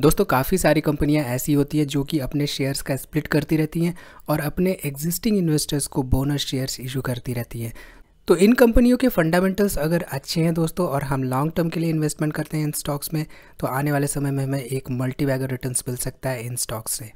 दोस्तों काफ़ी सारी कंपनियां ऐसी होती हैं जो कि अपने शेयर्स का स्प्लिट करती रहती हैं और अपने एग्जिस्टिंग इन्वेस्टर्स को बोनस शेयर्स इशू करती रहती हैं तो इन कंपनियों के फंडामेंटल्स अगर अच्छे हैं दोस्तों और हम लॉन्ग टर्म के लिए इन्वेस्टमेंट करते हैं इन स्टॉक्स में तो आने वाले समय में हमें एक मल्टी बैगर रिटर्न मिल सकता है इन स्टॉक्स से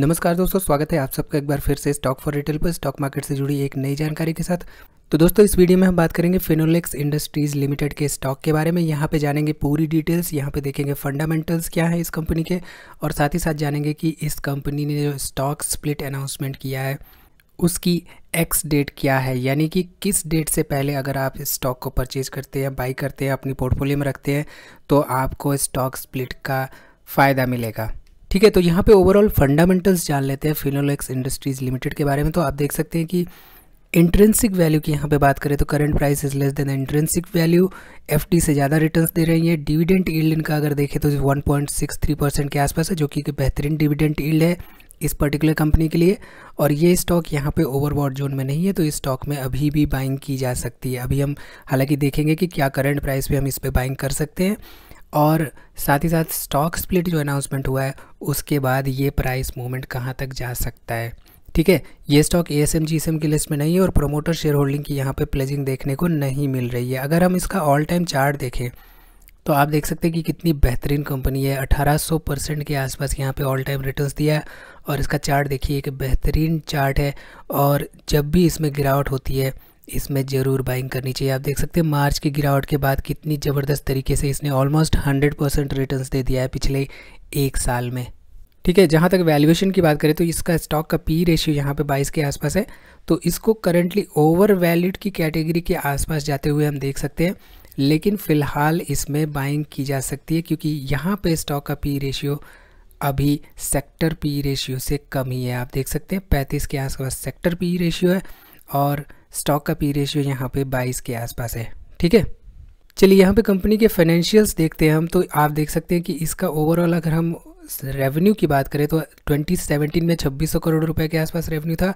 नमस्कार दोस्तों स्वागत है आप सबका एक बार फिर से स्टॉक फॉर रिटेल पर स्टॉक मार्केट से जुड़ी एक नई जानकारी के साथ तो दोस्तों इस वीडियो में हम बात करेंगे फिनोलेक्स इंडस्ट्रीज़ लिमिटेड के स्टॉक के बारे में यहाँ पे जानेंगे पूरी डिटेल्स यहाँ पे देखेंगे फंडामेंटल्स क्या है इस कंपनी के और साथ ही साथ जानेंगे कि इस कंपनी ने जो स्टॉक स्प्लिट अनाउंसमेंट किया है उसकी एक्स डेट क्या है यानी कि किस डेट से पहले अगर आप इस स्टॉक को परचेज़ करते हैं बाई करते हैं अपनी पोर्टफोलियो में रखते हैं तो आपको स्टॉक स्प्लिट का फ़ायदा मिलेगा ठीक है तो यहाँ पे ओवरऑल फंडामेंटल्स जान लेते हैं फिनोलेक्स इंडस्ट्रीज़ लिमिटेड के बारे में तो आप देख सकते हैं कि इंट्रेंसिक वैल्यू की यहाँ पे बात करें तो current price is less than intrinsic value F से ज़्यादा रिटर्न्स दे रही है डिविडेंट ईल्ड इनका अगर देखें तो वन परसेंट के आसपास है जो कि बेहतरीन डिविडेंट ईल्ड है इस पर्टिकुलर कंपनी के लिए और ये स्टॉक यहाँ पे ओवरबॉड जोन में नहीं है तो इस स्टॉक में अभी भी बाइंग की जा सकती है अभी हम हालांकि देखेंगे कि क्या करंट प्राइस पे हम इस पर बाइंग कर सकते हैं और साथ ही साथ स्टॉक स्प्लिट जो अनाउंसमेंट हुआ है उसके बाद ये प्राइस मूवमेंट कहाँ तक जा सकता है ठीक है ये stock A S M G S M की लिस्ट में नहीं है और प्रोमोटर शेयर होल्डिंग की यहाँ पे प्लेजिंग देखने को नहीं मिल रही है अगर हम इसका ऑल टाइम चार्ट देखें तो आप देख सकते हैं कि कितनी बेहतरीन कंपनी है 1800 परसेंट के आसपास यहाँ पे ऑल टाइम रिटर्न्स दिया है और इसका चार्ट देखिए एक बेहतरीन चार्ट है और जब भी इसमें गिरावट होती है इसमें ज़रूर बाइंग करनी चाहिए आप देख सकते हैं मार्च की गिरावट के बाद कितनी ज़बरदस्त तरीके से इसने ऑलमोस्ट हंड्रेड परसेंट रिटर्न दे दिया है पिछले एक साल में ठीक है जहाँ तक वैल्यूएशन की बात करें तो इसका स्टॉक का पी रेशियो यहाँ पे 22 के आसपास है तो इसको करेंटली ओवर वैल्यूड की कैटेगरी के आसपास जाते हुए हम देख सकते हैं लेकिन फ़िलहाल इसमें बाइंग की जा सकती है क्योंकि यहाँ पर स्टॉक का पी रेशियो अभी सेक्टर पी रेशियो से कम ही है आप देख सकते हैं पैंतीस के आसपास सेक्टर पी रेशियो है और स्टॉक का पी रेशियो यहाँ पे 22 के आसपास है ठीक है चलिए यहाँ पे कंपनी के फाइनेंशियल्स देखते हैं हम तो आप देख सकते हैं कि इसका ओवरऑल अगर हम रेवेन्यू की बात करें तो 2017 में 2600 करोड़ रुपए के आसपास रेवेन्यू था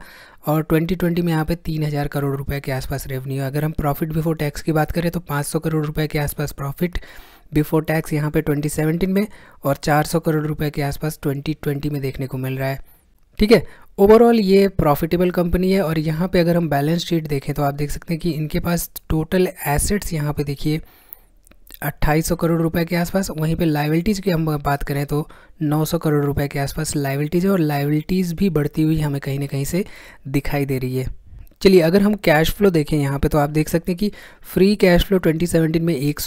और 2020 में यहाँ पे 3000 करोड़ रुपए के आसपास रेवेन्यू अगर हम प्रॉफिट बिफोर टैक्स की बात करें तो 500 करोड़ रुपए के आसपास प्रॉफिट बिफोर टैक्स यहाँ पे 2017 में और 400 करोड़ रुपए के आसपास 2020 में देखने को मिल रहा है ठीक है ओवरऑल ये प्रॉफिटेबल कंपनी है और यहाँ पे अगर हम बैलेंस शीट देखें तो आप देख सकते हैं कि इनके पास टोटल एसेट्स यहाँ पे देखिए 2800 करोड़ रुपए के आसपास वहीं पे लाइबिलिटीज़ की हम बात करें तो 900 करोड़ रुपए के आसपास लाइबिलिटीज़ है और लाइबिलिटीज़ भी बढ़ती हुई हमें कहीं ना कहीं से दिखाई दे रही है चलिए अगर हम कैश फ्लो देखें यहाँ पे तो आप देख सकते हैं कि फ्री कैश फ्लो 2017 में एक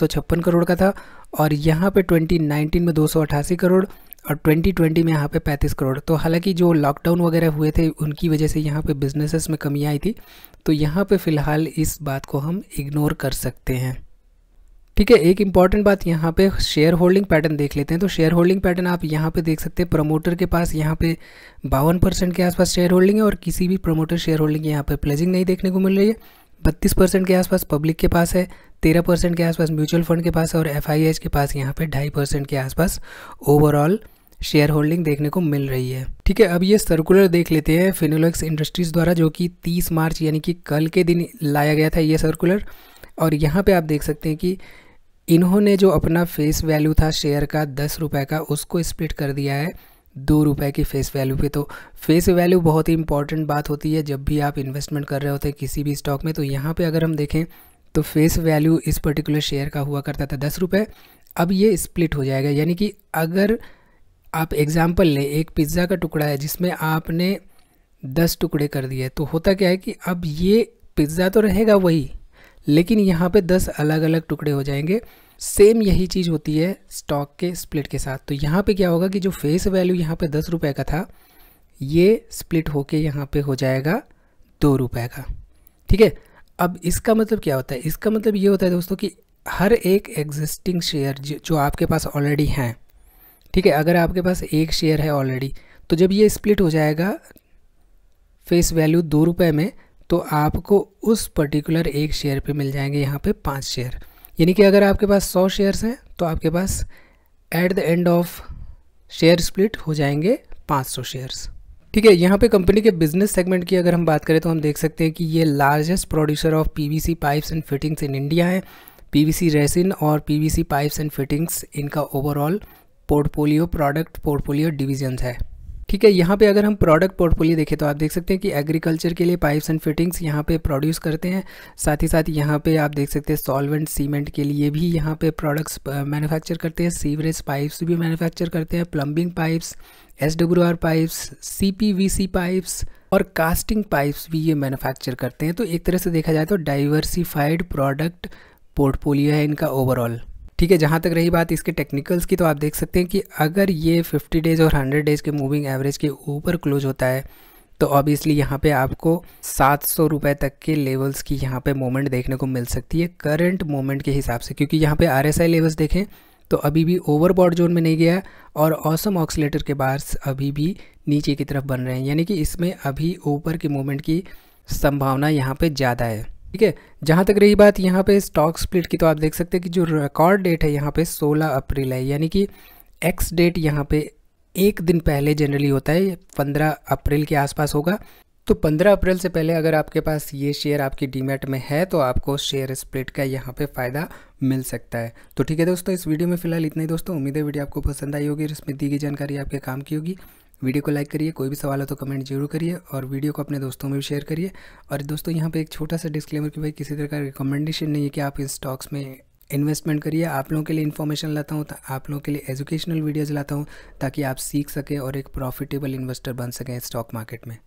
करोड़ का था और यहाँ पे 2019 में दो करोड़ और 2020 में यहाँ पे 35 करोड़ तो हालांकि जो लॉकडाउन वगैरह हुए थे उनकी वजह से यहाँ पे बिजनेसेस में कमी आई थी तो यहाँ पे फ़िलहाल इस बात को हम इग्नोर कर सकते हैं ठीक है एक इंपॉर्टेंट बात यहाँ पे शेयर होल्डिंग पैटर्न देख लेते हैं तो शेयर होल्डिंग पैटर्न आप यहाँ पे देख सकते हैं प्रमोटर के पास यहाँ पे बावन परसेंट के आसपास शेयर होल्डिंग है और किसी भी प्रमोटर शेयर होल्डिंग यहाँ पे प्लेजिंग नहीं देखने को मिल रही है बत्तीस परसेंट के आसपास पब्लिक के पास है तेरह परसेंट के आसपास म्यूचुअल फंड के पास है और एफ के पास यहाँ पे ढाई परसेंट के आसपास ओवरऑल शेयर होल्डिंग देखने को मिल रही है ठीक है अब ये सर्कुलर देख लेते हैं फिनोलेक्स इंडस्ट्रीज द्वारा जो कि 30 मार्च यानी कि कल के दिन लाया गया था ये सर्कुलर और यहाँ पे आप देख सकते हैं कि इन्होंने जो अपना फेस वैल्यू था शेयर का दस रुपये का उसको स्प्लिट कर दिया है दो रुपए की फेस वैल्यू पे तो फेस वैल्यू बहुत ही इंपॉर्टेंट बात होती है जब भी आप इन्वेस्टमेंट कर रहे होते हैं किसी भी स्टॉक में तो यहाँ पे अगर हम देखें तो फेस वैल्यू इस पर्टिकुलर शेयर का हुआ करता था दस रुपये अब ये स्प्लिट हो जाएगा यानी कि अगर आप एग्ज़ाम्पल लें एक पिज़्ज़ा का टुकड़ा है जिसमें आपने दस टुकड़े कर दिए तो होता क्या है कि अब ये पिज़्ज़ा तो रहेगा वही लेकिन यहाँ पे दस अलग अलग टुकड़े हो जाएंगे सेम यही चीज़ होती है स्टॉक के स्प्लिट के साथ तो यहाँ पे क्या होगा कि जो फेस वैल्यू यहाँ पे दस रुपये का था ये स्प्लिट होके यहाँ पे हो जाएगा दो रुपये का ठीक है अब इसका मतलब क्या होता है इसका मतलब ये होता है दोस्तों कि हर एक एग्जिस्टिंग शेयर जो आपके पास ऑलरेडी हैं ठीक है अगर आपके पास एक शेयर है ऑलरेडी तो जब ये स्प्लिट हो जाएगा फेस वैल्यू दो रुपये में तो आपको उस पर्टिकुलर एक शेयर पे मिल जाएंगे यहाँ पे पाँच शेयर यानी कि अगर आपके पास सौ शेयर्स हैं तो आपके पास at the end of share split हो जाएंगे पाँच सौ शेयर्स ठीक है यहाँ पे कंपनी के बिजनेस सेगमेंट की अगर हम बात करें तो हम देख सकते हैं कि ये largest producer of C pipes and fittings in India है पी सी रेसिन और P C pipes and fittings इनका overall portfolio product portfolio divisions है ठीक है यहाँ पे अगर हम प्रोडक्ट पोर्टफोलियो देखें तो आप देख सकते हैं कि एग्रीकल्चर के लिए पाइप्स एंड फिटिंग्स यहाँ पे प्रोड्यूस करते हैं साथ ही साथ यहाँ पे आप देख सकते हैं सॉल्वेंट सीमेंट के लिए भी यहाँ पे प्रोडक्ट्स मैन्युफैक्चर करते हैं सीवरेज पाइप्स भी मैन्युफैक्चर करते हैं plumbing pipes S W R pipes C P V C pipes और कास्टिंग पाइप्स भी ये मैनुफैक्चर करते हैं तो एक तरह से देखा जाए तो डाइवर्सिफाइड प्रोडक्ट पोर्टफोलियो है इनका ओवरऑल ठीक है जहाँ तक रही बात इसके टेक्निकल्स की तो आप देख सकते हैं कि अगर ये 50 डेज़ और 100 डेज़ के मूविंग एवरेज के ऊपर क्लोज होता है तो ऑब्वियसली यहाँ पे आपको सात सौ रुपये तक के लेवल्स की यहाँ पे मोमेंट देखने को मिल सकती है करंट मोमेंट के हिसाब से क्योंकि यहाँ पे आर लेवल्स देखें तो अभी भी ओवरबॉड जोन में नहीं गया और ऑसम ऑक्सीटर के बार्स अभी भी नीचे की तरफ बन रहे हैं यानी कि इसमें अभी ऊपर की मूवमेंट की संभावना यहाँ पर ज़्यादा है ठीक है जहाँ तक रही बात यहाँ पे स्टॉक स्प्लिट की तो आप देख सकते हैं कि जो रिकॉर्ड डेट है यहाँ पे 16 अप्रैल है यानी कि एक्स डेट यहाँ पे एक दिन पहले जनरली होता है 15 अप्रैल के आसपास होगा तो 15 अप्रैल से पहले अगर आपके पास ये शेयर आपकी डीमेट में है तो आपको शेयर स्प्लिट का यहाँ पे फ़ायदा मिल सकता है तो ठीक है दोस्तों इस वीडियो में फिलहाल इतना ही दोस्तों उम्मीद है वीडियो आपको पसंद आई होगी और इसमें दी गई जानकारी आपके काम की होगी वीडियो को लाइक करिए कोई भी सवाल हो तो कमेंट जरूर करिए और वीडियो को अपने दोस्तों में भी शेयर करिए और दोस्तों यहाँ पे एक छोटा सा डिस्क्लेमर कि भाई किसी तरह का रिकमेंडेशन नहीं है कि आप इन स्टॉक्स में इन्वेस्टमेंट करिए आप लोगों के लिए इन्फॉर्मेशन लाता हूँ आप लोगों के लिए एजुकेशनल वीडियोज़ लाता हूँ ताकि आप सीख सकें और एक प्रॉफिटेबल इन्वेस्टर बन सकें स्टॉक मार्केट में